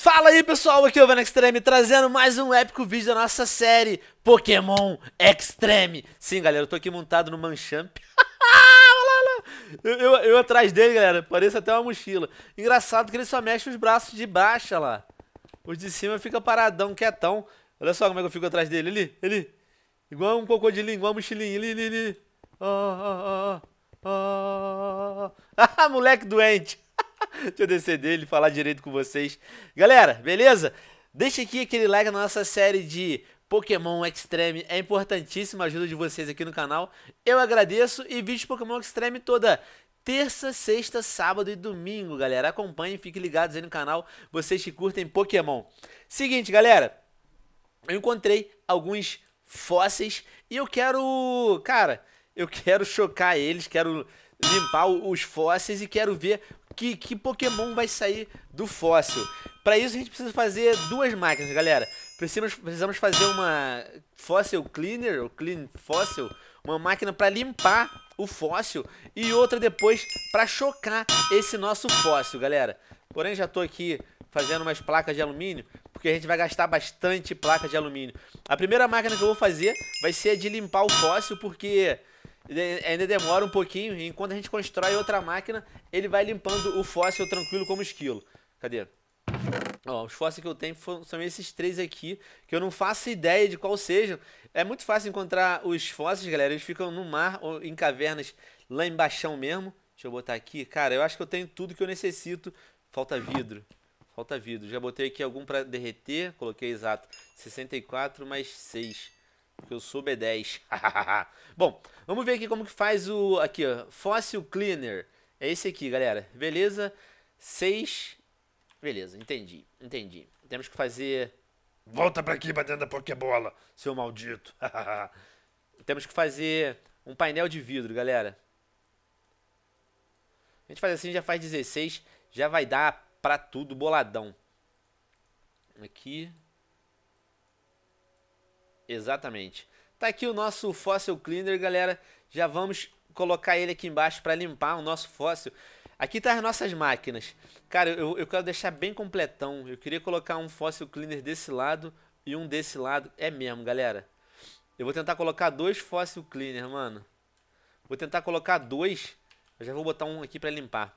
Fala aí pessoal, aqui é o Van Extreme trazendo mais um épico vídeo da nossa série Pokémon Extreme Sim galera, eu tô aqui montado no Manchamp eu, eu, eu, atrás dele galera, parece até uma mochila Engraçado que ele só mexe os braços de baixo, lá Os de cima fica paradão, quietão Olha só como é que eu fico atrás dele, ali, ali Igual um cocodilho, igual uma mochilinha, ali, ali, ali Oh, oh, oh, oh. ah, moleque doente Deixa eu descer dele e falar direito com vocês. Galera, beleza? Deixa aqui aquele like na nossa série de Pokémon Extreme. É importantíssima a ajuda de vocês aqui no canal. Eu agradeço e vídeo de Pokémon Extreme toda terça, sexta, sábado e domingo, galera. acompanhe, fique ligados aí no canal, vocês que curtem Pokémon. Seguinte, galera, eu encontrei alguns fósseis e eu quero, cara, eu quero chocar eles, quero limpar os fósseis e quero ver que, que Pokémon vai sair do fóssil. Para isso a gente precisa fazer duas máquinas, galera. Precisamos, precisamos fazer uma Fossil cleaner, ou clean Fossil, uma máquina para limpar o fóssil e outra depois para chocar esse nosso fóssil, galera. Porém, já estou aqui fazendo umas placas de alumínio, porque a gente vai gastar bastante placa de alumínio. A primeira máquina que eu vou fazer vai ser a de limpar o fóssil, porque ainda demora um pouquinho, e enquanto a gente constrói outra máquina, ele vai limpando o fóssil tranquilo como esquilo. Cadê? Ó, os fósseis que eu tenho são esses três aqui, que eu não faço ideia de qual sejam. É muito fácil encontrar os fósseis, galera. Eles ficam no mar ou em cavernas lá embaixo mesmo. Deixa eu botar aqui. Cara, eu acho que eu tenho tudo que eu necessito. Falta vidro. Falta vidro. Já botei aqui algum para derreter. Coloquei exato. 64 mais 6. Porque eu sou B10. Bom, vamos ver aqui como que faz o... Aqui, ó. Fossil Cleaner. É esse aqui, galera. Beleza? 6. Beleza, entendi. Entendi. Temos que fazer... Volta pra aqui, batendo dentro da Pokébola, seu maldito. Temos que fazer um painel de vidro, galera. A gente faz assim, já faz 16. Já vai dar pra tudo boladão. Aqui. Exatamente. Tá aqui o nosso fóssil cleaner, galera. Já vamos colocar ele aqui embaixo para limpar o nosso fóssil. Aqui tá as nossas máquinas. Cara, eu, eu quero deixar bem completão. Eu queria colocar um fóssil cleaner desse lado e um desse lado. É mesmo, galera. Eu vou tentar colocar dois fóssil cleaner, mano. Vou tentar colocar dois. Eu já vou botar um aqui para limpar.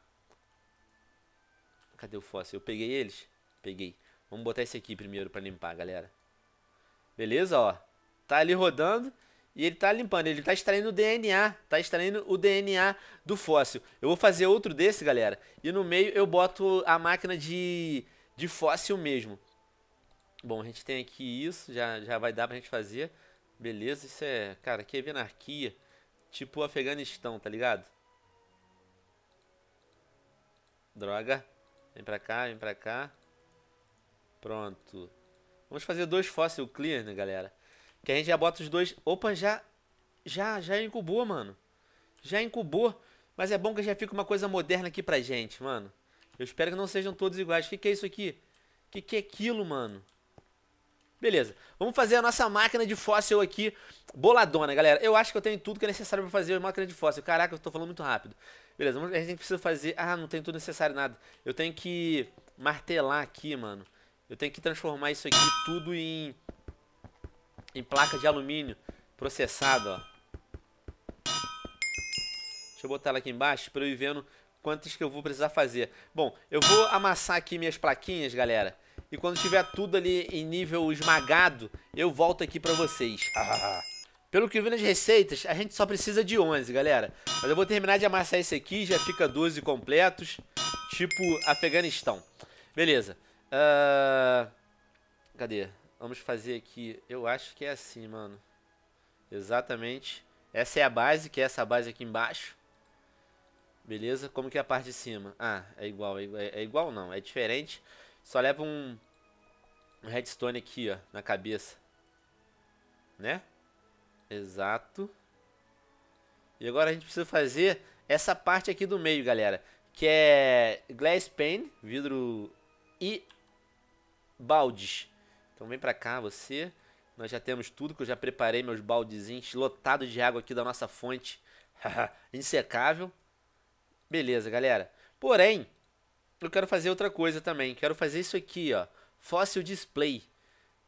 Cadê o fóssil? Eu peguei eles? Peguei. Vamos botar esse aqui primeiro para limpar, galera. Beleza, ó. Tá ali rodando e ele tá limpando, ele tá extraindo o DNA, tá extraindo o DNA do fóssil. Eu vou fazer outro desse, galera, e no meio eu boto a máquina de, de fóssil mesmo. Bom, a gente tem aqui isso, já, já vai dar pra gente fazer. Beleza, isso é, cara, aqui é anarquia, tipo o Afeganistão, tá ligado? Droga, vem pra cá, vem pra cá. Pronto. Vamos fazer dois fossil clear, né, galera? Que a gente já bota os dois. Opa, já. Já, já incubou, mano. Já incubou. Mas é bom que já fica uma coisa moderna aqui pra gente, mano. Eu espero que não sejam todos iguais. O que, que é isso aqui? O que, que é aquilo, mano? Beleza. Vamos fazer a nossa máquina de fóssil aqui boladona, galera. Eu acho que eu tenho tudo que é necessário para fazer a máquina de fóssil. Caraca, eu tô falando muito rápido. Beleza, a gente precisa fazer... Ah, não tem tudo necessário, nada. Eu tenho que martelar aqui, mano. Eu tenho que transformar isso aqui tudo em, em placa de alumínio processada, ó. Deixa eu botar ela aqui embaixo para eu ir vendo quantas que eu vou precisar fazer. Bom, eu vou amassar aqui minhas plaquinhas, galera. E quando tiver tudo ali em nível esmagado, eu volto aqui para vocês. Pelo que eu vi nas receitas, a gente só precisa de 11, galera. Mas eu vou terminar de amassar esse aqui, já fica 12 completos, tipo Afeganistão. Beleza. Uh, cadê? Vamos fazer aqui. Eu acho que é assim, mano. Exatamente. Essa é a base, que é essa base aqui embaixo. Beleza? Como que é a parte de cima? Ah, é igual. É, é, é igual não, é diferente. Só leva um, um redstone aqui, ó, na cabeça. Né? Exato. E agora a gente precisa fazer essa parte aqui do meio, galera. Que é glass pane, vidro e baldes. Então vem para cá você. Nós já temos tudo que eu já preparei meus baldezinhos lotados de água aqui da nossa fonte. Insecável. Beleza, galera. Porém, eu quero fazer outra coisa também. Quero fazer isso aqui, ó. Fóssil display.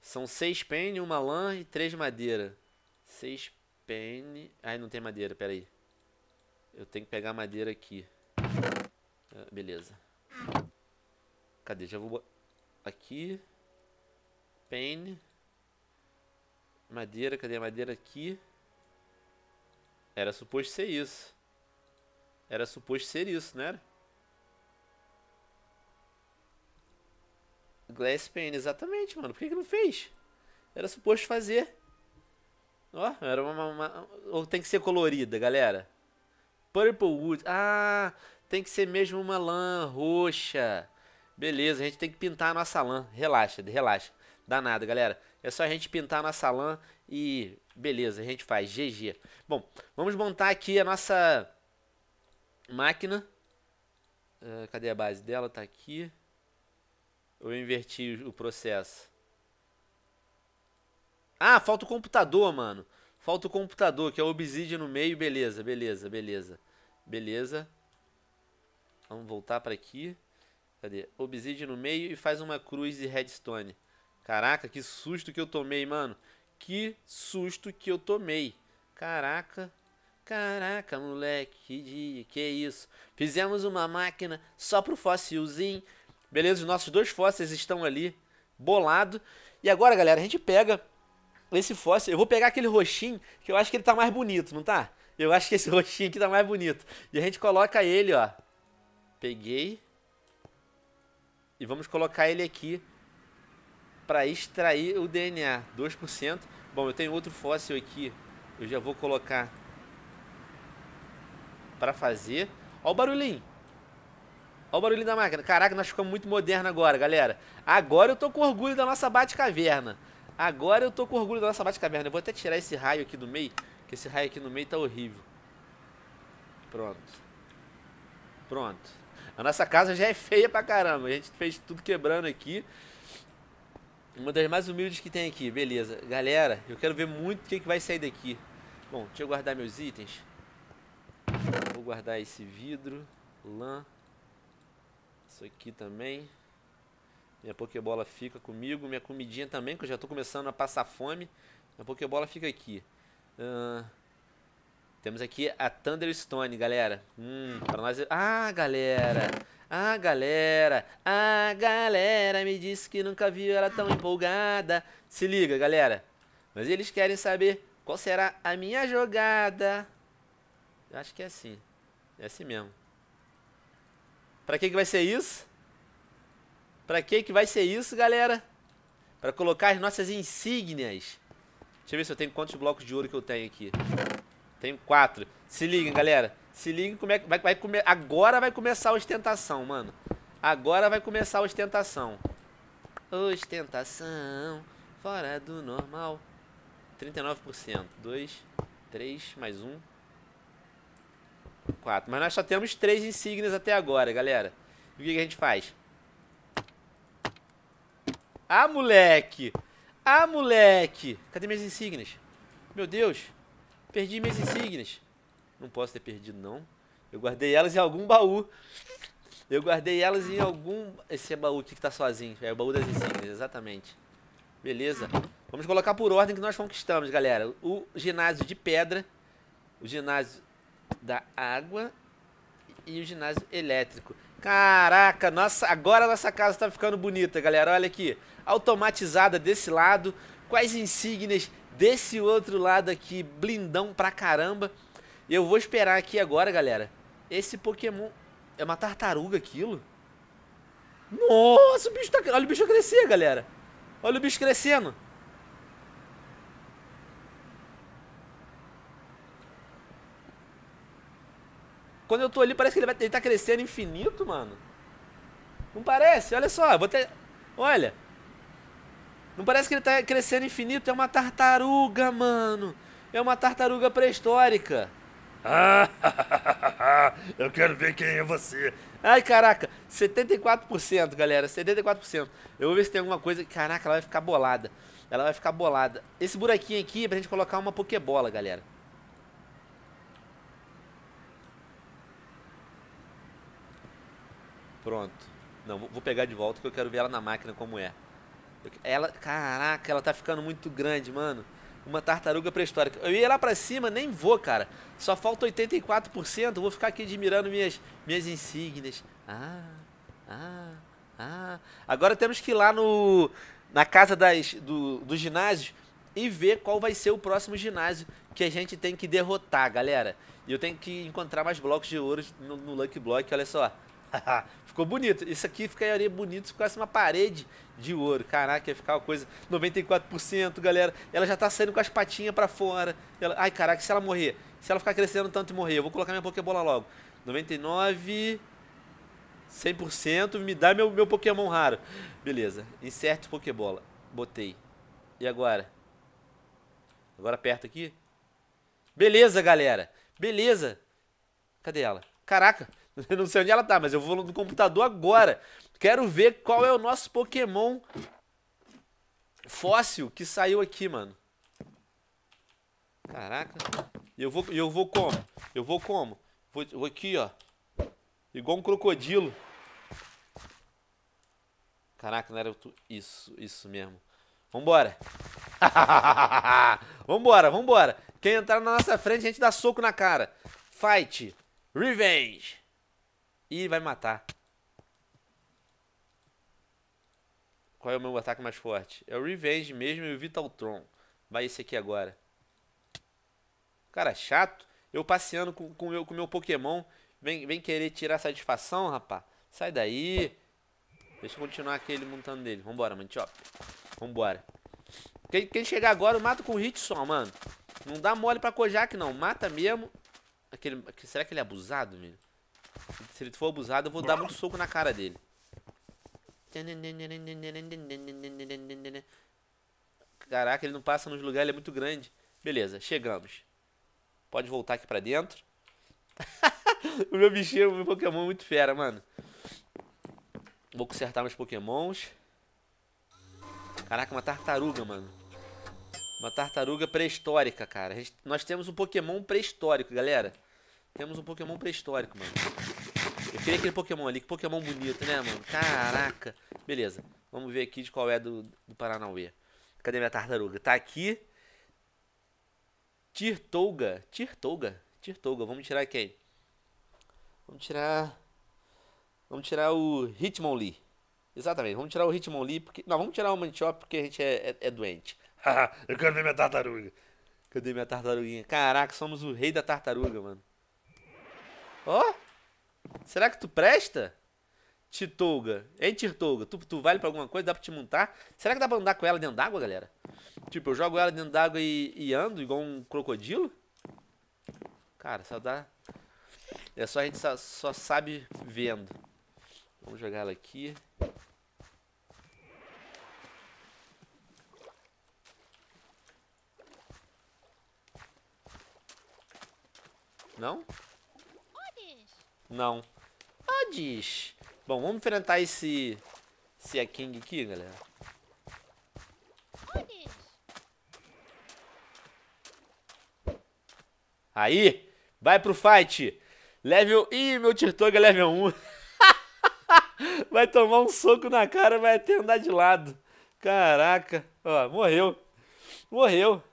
São seis pene, uma lã e três madeira. Seis pene... Ai, não tem madeira, peraí. Eu tenho que pegar madeira aqui. Ah, beleza. Cadê? Já vou aqui. Pain. Madeira, cadê a madeira aqui? Era suposto ser isso. Era suposto ser isso, né? Glass pane, exatamente, mano. Por que, que não fez? Era suposto fazer. Ó, oh, era uma, uma, Ou tem que ser colorida, galera. Purple wood. Ah, tem que ser mesmo uma lã roxa. Beleza, a gente tem que pintar a nossa lã. Relaxa, relaxa. Dá nada, galera. É só a gente pintar a nossa lã e beleza, a gente faz. GG. Bom, vamos montar aqui a nossa máquina. Uh, cadê a base dela? Tá aqui. Eu inverti o processo. Ah, falta o computador, mano. Falta o computador, que é o Obsidian no meio. Beleza, beleza, beleza. Beleza. Vamos voltar para aqui. Cadê? Obsidian no meio e faz uma cruz de redstone. Caraca, que susto que eu tomei, mano. Que susto que eu tomei. Caraca. Caraca, moleque, que dia, que isso. Fizemos uma máquina só pro fossilzinho. Beleza, os nossos dois fósseis estão ali, bolado. E agora, galera, a gente pega esse fóssil. Eu vou pegar aquele roxinho, que eu acho que ele tá mais bonito, não tá? Eu acho que esse roxinho aqui tá mais bonito. E a gente coloca ele, ó. Peguei e vamos colocar ele aqui para extrair o DNA, 2%. Bom, eu tenho outro fóssil aqui, eu já vou colocar para fazer. Olha o barulhinho. Olha o barulhinho da máquina. Caraca, nós ficamos muito modernos agora, galera. Agora eu tô com orgulho da nossa Bate-Caverna. Agora eu tô com orgulho da nossa Bate-Caverna. Eu vou até tirar esse raio aqui do meio, que esse raio aqui no meio tá horrível. Pronto. Pronto. A nossa casa já é feia pra caramba. A gente fez tudo quebrando aqui. Uma das mais humildes que tem aqui, beleza. Galera, eu quero ver muito o que, que vai sair daqui. Bom, deixa eu guardar meus itens. Vou guardar esse vidro, lã, isso aqui também. Minha pokebola fica comigo, minha comidinha também, que eu já estou começando a passar fome. Minha pokebola fica aqui. Uh... Temos aqui a Thunderstone, galera. Hum, pra nós... É- ah, galera! Ah, galera! Ah, galera! Me disse que nunca viu ela tão empolgada. Se liga, galera. Mas eles querem saber qual será a minha jogada. Eu acho que é assim. É assim mesmo. Pra que que vai ser isso? Pra que que vai ser isso, galera? Pra colocar as nossas insígnias. Deixa eu ver se eu tenho quantos blocos de ouro que eu tenho aqui. Tenho quatro. Se liguem, galera. Se liguem como é que vai, vai Agora vai começar a ostentação, mano. Agora vai começar a ostentação. Ostentação. Fora do normal. 39%. 2, 3, mais um. 4. Mas nós só temos três insígnias até agora, galera. E o que, que a gente faz? Ah, moleque! Ah, moleque! Cadê minhas insígnias? Meu Deus! Perdi minhas insígnias. Não posso ter perdido, não. Eu guardei elas em algum baú. Eu guardei elas em algum. Esse é o baú que tá sozinho. É o baú das insígnias, exatamente. Beleza. Vamos colocar por ordem que nós conquistamos, galera. O ginásio de pedra, o ginásio da água e o ginásio elétrico. Caraca, nossa, agora nossa casa tá ficando bonita, galera. Olha aqui, automatizada desse lado. Quais insígnias Desse outro lado aqui, blindão pra caramba. Eu vou esperar aqui agora, galera. Esse Pokémon... É uma tartaruga aquilo? Nossa, o bicho tá... Olha o bicho crescer, galera. Olha o bicho crescendo. Quando eu tô ali, parece que ele, vai... ele tá crescendo infinito, mano. Não parece? Olha só, vou ter Olha, não parece que ele tá crescendo infinito, é uma tartaruga, mano. É uma tartaruga pré-histórica. Ah, eu quero ver quem é você. Ai, caraca, 74%, galera, 74%. Eu vou ver se tem alguma coisa... Caraca, ela vai ficar bolada. Ela vai ficar bolada. Esse buraquinho aqui é pra gente colocar uma pokebola, galera. Pronto. Não, vou pegar de volta que eu quero ver ela na máquina como é. Ela, caraca, ela tá ficando muito grande, mano. Uma tartaruga pré-histórica. Eu ia lá pra cima, nem vou, cara. Só falta 84%, vou ficar aqui admirando minhas, minhas insígnias. Ah, ah, ah. Agora temos que ir lá no, na casa das, do, ginásio e ver qual vai ser o próximo ginásio que a gente tem que derrotar, galera. E eu tenho que encontrar mais blocos de ouro no, no Lucky Block, olha só. Ficou bonito. Isso aqui ficaria bonito se ficasse uma parede de ouro. Caraca, ia ficar uma coisa 94%, galera. Ela já tá saindo com as patinhas para fora. Ela... Ai, caraca, se ela morrer, se ela ficar crescendo tanto e morrer, eu vou colocar minha Pokébola logo. 99 100%, me dá meu, meu Pokémon raro. Beleza, Inserto Pokébola. Botei. E agora? Agora aperta aqui. Beleza, galera. Beleza. Cadê ela? Caraca, Eu não sei onde ela tá, mas eu vou no computador agora. Quero ver qual é o nosso Pokémon fóssil que saiu aqui, mano. Caraca. eu vou, eu vou como? Eu vou como? Vou, vou aqui, ó. Igual um crocodilo. Caraca, não era tu... isso, isso mesmo. Vambora. vambora, vambora. Quem entrar na nossa frente, a gente dá soco na cara. Fight. Revenge. E vai matar. Qual é o meu ataque mais forte? É o Revenge mesmo e o Vital Tron. Vai esse aqui agora. Cara, é chato. Eu passeando com o com meu, com meu Pokémon. Vem, vem querer tirar satisfação, rapá. Sai daí. Deixa eu continuar aquele montando dele. Vambora, Mantiop. Vambora. Quem, quem chegar agora, eu mato com hit só, mano. Não dá mole pra Kojak, não. Mata mesmo. Aquele, será que ele é abusado, menino? Se ele for abusado, eu vou dar muito soco na cara dele. Caraca, ele não passa nos lugares, ele é muito grande. Beleza, chegamos. Pode voltar aqui pra dentro. o meu bichinho, o meu Pokémon é muito fera, mano. Vou consertar meus Pokémons. Caraca, uma tartaruga, mano. Uma tartaruga pré-histórica, cara. Gente, nós temos um Pokémon pré-histórico, galera. Temos um Pokémon pré-histórico, mano. Eu queria aquele Pokémon ali, que Pokémon bonito, né, mano? Caraca. Beleza, vamos ver aqui de qual é do, do Paranauê. Cadê minha tartaruga? Tá aqui. Tirtouga. Tirtouga. Tirtouga. Vamos tirar quem? Vamos tirar... Vamos tirar o Hitmonlee. Exatamente, vamos tirar o Hitmonlee, porque... Não, vamos tirar o Manchop, porque a gente é, é, é doente. eu quero ver minha tartaruga. Cadê minha tartaruguinha? Caraca, somos o rei da tartaruga, mano. Ó! Oh! Será que tu presta? Titouga. Hein, Titouga? Tu, tu vale pra alguma coisa? Dá pra te montar? Será que dá pra andar com ela dentro d'água, galera? Tipo, eu jogo ela dentro d'água e, e ando igual um crocodilo? Cara, só dá... É só a gente só, só sabe vendo. Vamos jogar ela aqui. Não? Não? Não. Ah, diz. Bom, vamos enfrentar esse... Se é King aqui, galera. Aí, vai pro fight. Level... Ih, meu Tirtoga é level 1. vai tomar um soco na cara, vai até andar de lado. Caraca. Ó, morreu. Morreu.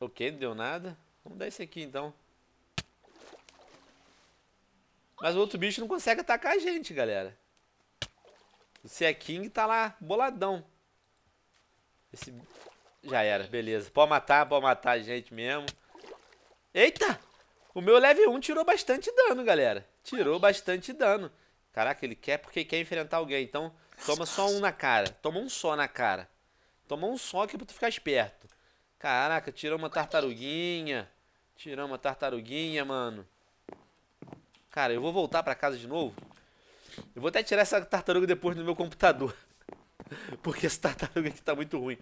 Ok, não deu nada. Vamos dar esse aqui então. Mas o outro bicho não consegue atacar a gente, galera. O Sea é King tá lá, boladão. Esse... Já era, beleza. Pode matar, pode matar a gente mesmo. Eita! O meu level 1 tirou bastante dano, galera. Tirou bastante dano. Caraca, ele quer porque quer enfrentar alguém. Então, toma só um na cara. Toma um só na cara. Toma um só que é pra tu ficar esperto. Caraca, tirou uma tartaruguinha. Tiramos a tartaruguinha, mano. Cara, eu vou voltar pra casa de novo. Eu vou até tirar essa tartaruga depois do meu computador. Porque essa tartaruga aqui tá muito ruim.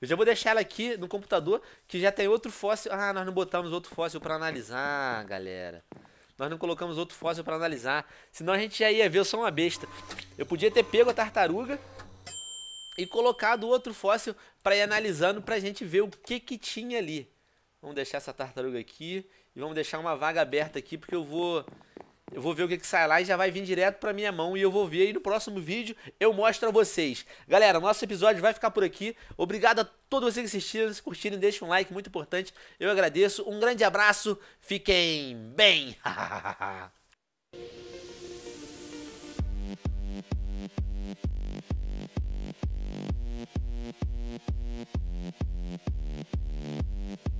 Eu já vou deixar ela aqui no computador, que já tem outro fóssil. Ah, nós não botamos outro fóssil para analisar, galera. Nós não colocamos outro fóssil para analisar. Senão a gente já ia ver, eu sou uma besta. Eu podia ter pego a tartaruga e colocado outro fóssil para ir analisando pra gente ver o que que tinha ali. Vamos deixar essa tartaruga aqui. E vamos deixar uma vaga aberta aqui, porque eu vou... Eu vou ver o que, que sai lá e já vai vir direto pra minha mão e eu vou ver. aí no próximo vídeo eu mostro a vocês. Galera, nosso episódio vai ficar por aqui. Obrigado a todos vocês que assistiram. Se curtirem, deixem um like, muito importante. Eu agradeço. Um grande abraço. Fiquem bem.